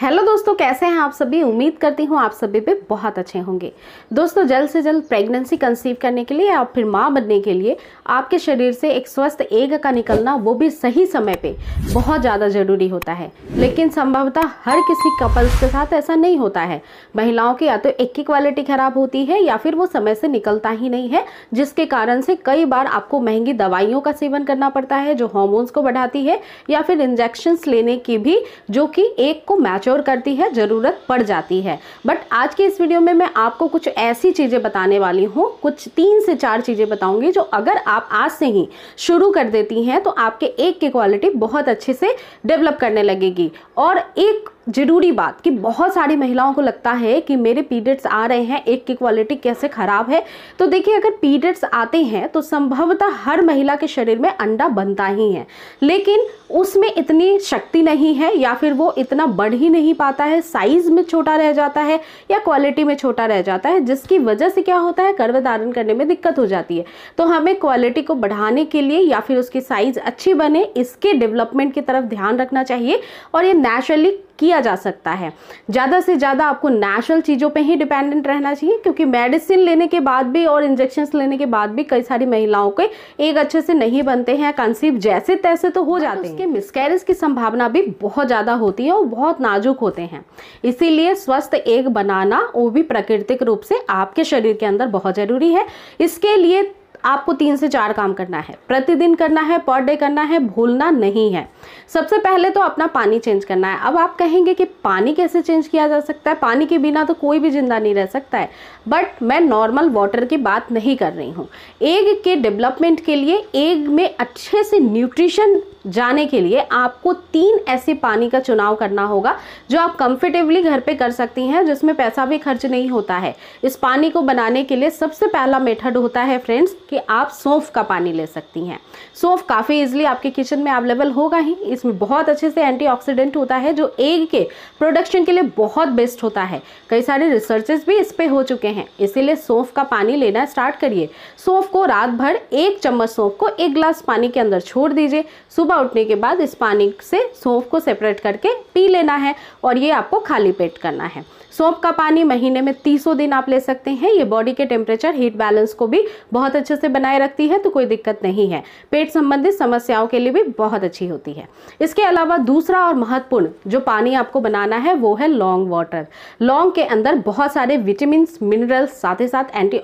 hello दोस्तों कैसे हैं आप सभी उम्मीद करती हूँ आप सभी पे बहुत अच्छे होंगे दोस्तों जल्द से जल्द प्रेगनेंसी कंसीव करने के लिए या फिर माँ बनने के लिए आपके शरीर से एक स्वस्थ एग का निकलना वो भी सही समय पे बहुत ज़्यादा ज़रूरी होता है लेकिन संभवतः हर किसी कपल्स के साथ ऐसा नहीं होता है महिलाओं की या तो एक की क्वालिटी ख़राब होती है या फिर वो समय से निकलता ही नहीं है जिसके कारण से कई बार आपको महंगी दवाइयों का सेवन करना पड़ता है जो हॉर्मोन्स को बढ़ाती है या फिर इंजेक्शन्स लेने की भी जो कि एक को मैच मैच्योर करती है ज़रूरत पड़ जाती है बट आज के इस वीडियो में मैं आपको कुछ ऐसी चीज़ें बताने वाली हूँ कुछ तीन से चार चीज़ें बताऊँगी जो अगर आप आज से ही शुरू कर देती हैं तो आपके एक की क्वालिटी बहुत अच्छे से डेवलप करने लगेगी और एक ज़रूरी बात कि बहुत सारी महिलाओं को लगता है कि मेरे पीरियड्स आ रहे हैं एक की क्वालिटी कैसे ख़राब है तो देखिए अगर पीरियड्स आते हैं तो संभवतः हर महिला के शरीर में अंडा बनता ही है लेकिन उसमें इतनी शक्ति नहीं है या फिर वो इतना बढ़ ही नहीं पाता है साइज़ में छोटा रह जाता है या क्वालिटी में छोटा रह जाता है जिसकी वजह से क्या होता है गर्भ धारण करने में दिक्कत हो जाती है तो हमें क्वालिटी को बढ़ाने के लिए या फिर उसकी साइज़ अच्छी बने इसके डेवलपमेंट की तरफ ध्यान रखना चाहिए और ये नेचुरली किया जा सकता है ज़्यादा से ज़्यादा आपको नेचुरल चीज़ों पे ही डिपेंडेंट रहना चाहिए क्योंकि मेडिसिन लेने के बाद भी और इंजेक्शन्स लेने के बाद भी कई सारी महिलाओं के एक अच्छे से नहीं बनते हैं कंसीव जैसे तैसे तो हो जाते हैं उसके मिसकैरेज की संभावना भी बहुत ज़्यादा होती है और बहुत नाजुक होते हैं इसीलिए स्वस्थ एक बनाना वो भी प्राकृतिक रूप से आपके शरीर के अंदर बहुत ज़रूरी है इसके लिए आपको तीन से चार काम करना है प्रतिदिन करना है पर डे करना है भूलना नहीं है सबसे पहले तो अपना पानी चेंज करना है अब आप कहेंगे कि पानी कैसे चेंज किया जा सकता है पानी के बिना तो कोई भी ज़िंदा नहीं रह सकता है बट मैं नॉर्मल वाटर की बात नहीं कर रही हूँ एग के डेवलपमेंट के लिए एग में अच्छे से न्यूट्रिशन जाने के लिए आपको तीन ऐसे पानी का चुनाव करना होगा जो आप कंफर्टेबली घर पे कर सकती हैं जिसमें पैसा भी खर्च नहीं होता है इस पानी को बनाने के लिए सबसे पहला मेथड होता है फ्रेंड्स कि आप सौंफ का पानी ले सकती हैं सौंफ काफ़ी ईजिली आपके किचन में अवेलेबल होगा ही इसमें बहुत अच्छे से एंटीऑक्सीडेंट होता है जो एग के प्रोडक्शन के लिए बहुत बेस्ट होता है कई सारे रिसर्चेस भी इस पर हो चुके हैं इसीलिए सौंफ का पानी लेना स्टार्ट करिए सौंफ को रात भर एक चम्मच सौंफ को एक ग्लास पानी के अंदर छोड़ दीजिए सुबह उठने के बाद इस पानी से सौंफ को सेपरेट करके पी लेना है और ये आपको खाली पेट करना है सौंफ का पानी महीने में तीसों दिन आप ले सकते हैं ये बॉडी के टेम्परेचर हीट बैलेंस को भी बहुत अच्छे से से बनाए रखती है तो कोई दिक्कत नहीं है पेट संबंधित समस्याओं के लिए भी बहुत अच्छी होती है इसके अलावा दूसरा और महत्वपूर्ण जो पानी आपको बनाना है वो है लॉन्ग वाटर लौंग के अंदर बहुत सारे विटामिन मिनरल्स साथ ही साथ एंटी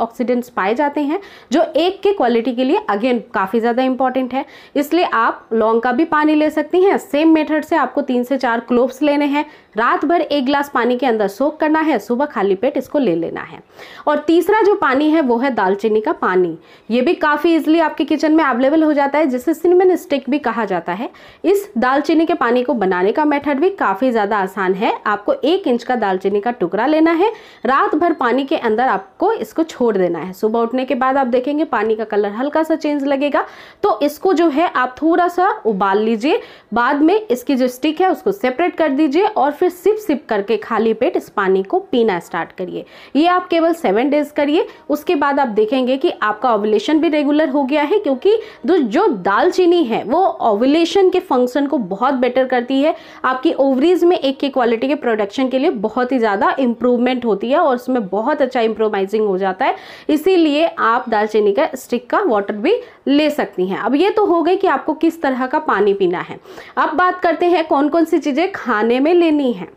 पाए जाते हैं जो एक के क्वालिटी के लिए अगेन काफ़ी ज़्यादा इंपॉर्टेंट है इसलिए आप लौंग का भी पानी ले सकती हैं सेम मेथड से आपको तीन से चार क्लोव्स लेने हैं रात भर एक ग्लास पानी के अंदर सोख करना है सुबह खाली पेट इसको ले लेना है और तीसरा जो पानी है वो है दालचीनी का पानी ये भी काफ़ी इजिली आपके किचन में अवेलेबल हो जाता है जिसे सिनेमन स्टिक भी कहा जाता है इस दालचीनी के पानी को बनाने का मेथड भी काफ़ी ज़्यादा आसान है आपको एक इंच का दालचीनी का टुकड़ा लेना है रात भर पानी के अंदर आपको इसको छोड़ देना है सुबह उठने के बाद आप देखेंगे पानी का कलर हल्का सा चेंज लगेगा तो इसको जो है आप थोड़ा सा उबाल लीजिए बाद में इसकी जो स्टिक है उसको सेपरेट कर दीजिए और फिर सिप सिप करके खाली पेट इस पानी को पीना स्टार्ट करिए ये आप केवल सेवन डेज करिए उसके बाद आप देखेंगे कि आपका ओवलेशन भी रेगुलर हो गया है क्योंकि जो दालचीनी है वो ओवलेशन के फंक्शन को बहुत बेटर करती है आपकी ओवरीज में एक के क्वालिटी के प्रोडक्शन के लिए बहुत ही ज़्यादा इम्प्रूवमेंट होती है और उसमें बहुत अच्छा इम्प्रोमाइजिंग हो जाता है इसीलिए आप दालचीनी का स्टिक का वाटर भी ले सकती हैं अब ये तो हो गई कि आपको किस तरह का पानी पीना है अब बात करते हैं कौन कौन सी चीज़ें खाने में लेनी नहीं है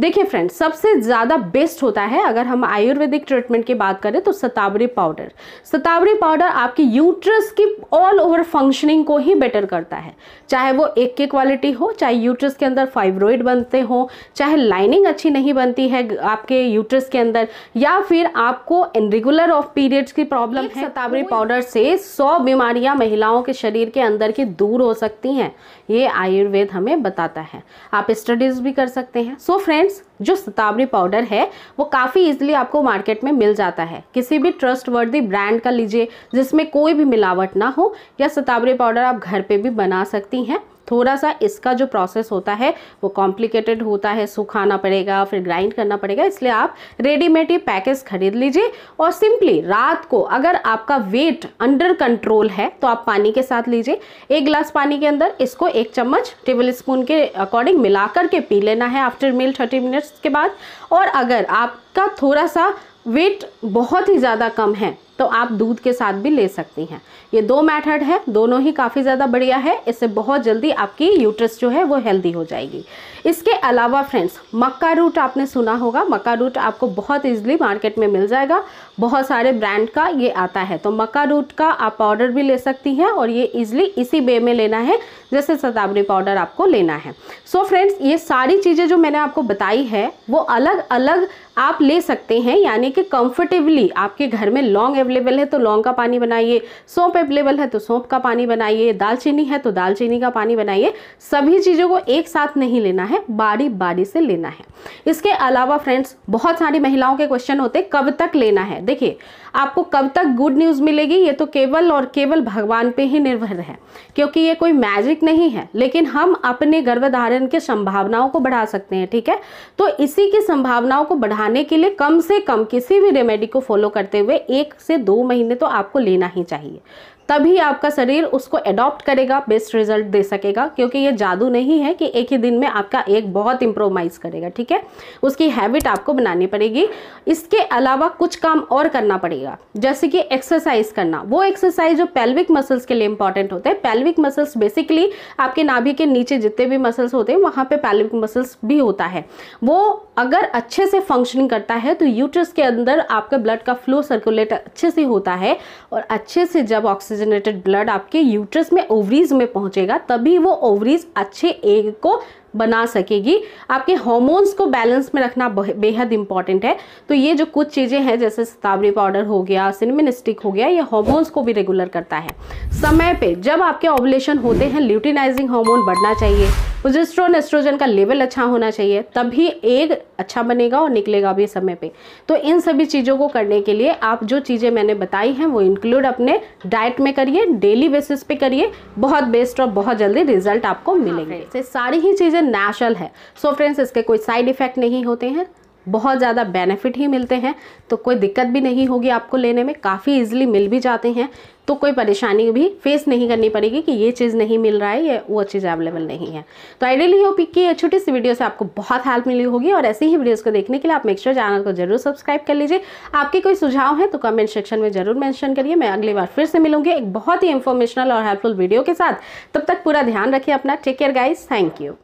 देखिए फ्रेंड्स सबसे ज़्यादा बेस्ट होता है अगर हम आयुर्वेदिक ट्रीटमेंट की बात करें तो सतावरी पाउडर सतावरी पाउडर आपकी यूट्रस की ऑल ओवर फंक्शनिंग को ही बेटर करता है चाहे वो एक के क्वालिटी हो चाहे यूट्रस के अंदर फाइब्रॉइड बनते हो चाहे लाइनिंग अच्छी नहीं बनती है आपके यूट्रस के अंदर या फिर आपको रेगुलर ऑफ पीरियड्स की प्रॉब्लम है सतावरी पाउडर तो से सौ बीमारियाँ महिलाओं के शरीर के अंदर की दूर हो सकती हैं ये आयुर्वेद हमें बताता है आप स्टडीज़ भी कर सकते हैं सकते हैं सो so फ्रेंड्स जो सतावरी पाउडर है वो काफ़ी इजीली आपको मार्केट में मिल जाता है किसी भी ट्रस्ट वर्दी ब्रांड का लीजिए जिसमें कोई भी मिलावट ना हो या सतावरी पाउडर आप घर पे भी बना सकती हैं थोड़ा सा इसका जो प्रोसेस होता है वो कॉम्प्लिकेटेड होता है सुखाना पड़ेगा फिर ग्राइंड करना पड़ेगा इसलिए आप रेडीमेड ये पैकेज खरीद लीजिए और सिंपली रात को अगर आपका वेट अंडर कंट्रोल है तो आप पानी के साथ लीजिए एक गिलास पानी के अंदर इसको एक चम्मच टेबल स्पून के अकॉर्डिंग मिला के पी लेना है आफ्टर मील थर्टी मिनट्स के बाद और अगर आपका थोड़ा सा वेट बहुत ही ज़्यादा कम है तो आप दूध के साथ भी ले सकती हैं ये दो मेथड है दोनों ही काफ़ी ज़्यादा बढ़िया है इससे बहुत जल्दी आपकी यूट्रस जो है वो हेल्दी हो जाएगी इसके अलावा फ्रेंड्स मक्का रूट आपने सुना होगा मक्का रूट आपको बहुत ईजिली मार्केट में मिल जाएगा बहुत सारे ब्रांड का ये आता है तो मक्का रूट का आप पाउडर भी ले सकती हैं और ये ईजिली इसी वे में लेना है जैसे सताबरी पाउडर आपको लेना है सो so फ्रेंड्स ये सारी चीज़ें जो मैंने आपको बताई है वो अलग अलग आप ले सकते हैं यानी कि कंफर्टेबली आपके घर में लॉन्ग अवेलेबल है तो लौंग का पानी बनाइए सौंप अवेलेबल है तो सौंप का पानी बनाइए दालचीनी है तो दालचीनी का पानी बनाइए सभी चीज़ों को एक साथ नहीं लेना है बारी बारी से लेना है इसके अलावा फ्रेंड्स बहुत सारी महिलाओं के क्वेश्चन होते कब तक लेना है देखिए आपको कब तक गुड न्यूज़ मिलेगी ये तो केवल और केवल भगवान पे ही निर्भर है क्योंकि ये कोई मैजिक नहीं है लेकिन हम अपने गर्भधारण के संभावनाओं को बढ़ा सकते हैं ठीक है तो इसी की संभावनाओं को बढ़ाने के लिए कम से कम किसी भी रेमेडी को फॉलो करते हुए एक से दो महीने तो आपको लेना ही चाहिए तभी आपका शरीर उसको एडॉप्ट करेगा बेस्ट रिजल्ट दे सकेगा क्योंकि ये जादू नहीं है कि एक ही दिन में आपका एक बहुत इंप्रोमाइज करेगा ठीक है उसकी हैबिट आपको बनानी पड़ेगी इसके अलावा कुछ काम और करना पड़ेगा जैसे कि एक्सरसाइज करना वो एक्सरसाइज जो पेल्विक मसल्स के लिए इंपॉर्टेंट होते हैं पेल्विक मसल्स बेसिकली आपके नाभि के नीचे जितने भी मसल्स होते हैं वहाँ पर पेल्विक मसल्स भी होता है वो अगर अच्छे से फंक्शनिंग करता है तो यूट्रस के अंदर आपका ब्लड का फ्लो सर्कुलेट अच्छे से होता है और अच्छे से जब ऑक्सीजन ऑक्सीजनेटेड ब्लड आपके यूट्रस में ओवरीज में पहुंचेगा तभी वो ओवरीज अच्छे एग को बना सकेगी आपके हॉर्मोन्स को बैलेंस में रखना बेहद इंपॉर्टेंट है तो ये जो कुछ चीज़ें हैं जैसे सतावरी पाउडर हो गया सिनेमिन स्टिक हो गया ये हॉर्मोन्स को भी रेगुलर करता है समय पे जब आपके ऑबलेशन होते हैं ल्यूटिनाइजिंग हार्मोन बढ़ना चाहिए प्रोजेस्ट्रोन एस्ट्रोजन का लेवल अच्छा होना चाहिए तभी एग अच्छा बनेगा और निकलेगा भी समय पे तो इन सभी चीज़ों को करने के लिए आप जो चीज़ें मैंने बताई हैं वो इंक्लूड अपने डाइट में करिए डेली बेसिस पे करिए बहुत बेस्ट और बहुत जल्दी रिजल्ट आपको हाँ, मिलेंगे हाँ, सारी ही चीज़ें नेचुरल है सो so फ्रेंड्स इसके कोई साइड इफेक्ट नहीं होते हैं बहुत ज़्यादा बेनिफिट ही मिलते हैं तो कोई दिक्कत भी नहीं होगी आपको लेने में काफ़ी इजीली मिल भी जाते हैं तो कोई परेशानी भी फेस नहीं करनी पड़ेगी कि ये चीज़ नहीं मिल रहा है या वो चीज़ अवेलेबल नहीं है तो आइडियली पिक की ये छोटी सी वीडियो से आपको बहुत हेल्प मिली होगी और ऐसी ही वीडियोज़ को देखने के लिए आप मेक श्योर चैनल को जरूर सब्सक्राइब कर लीजिए आपके कोई सुझाव है तो कमेंट सेक्शन में जरूर मैंशन करिए मैं अगली बार फिर से मिलूंगी एक बहुत ही इन्फॉर्मेशनल और हेल्पफुल वीडियो के साथ तब तक पूरा ध्यान रखिए अपना take care guys thank you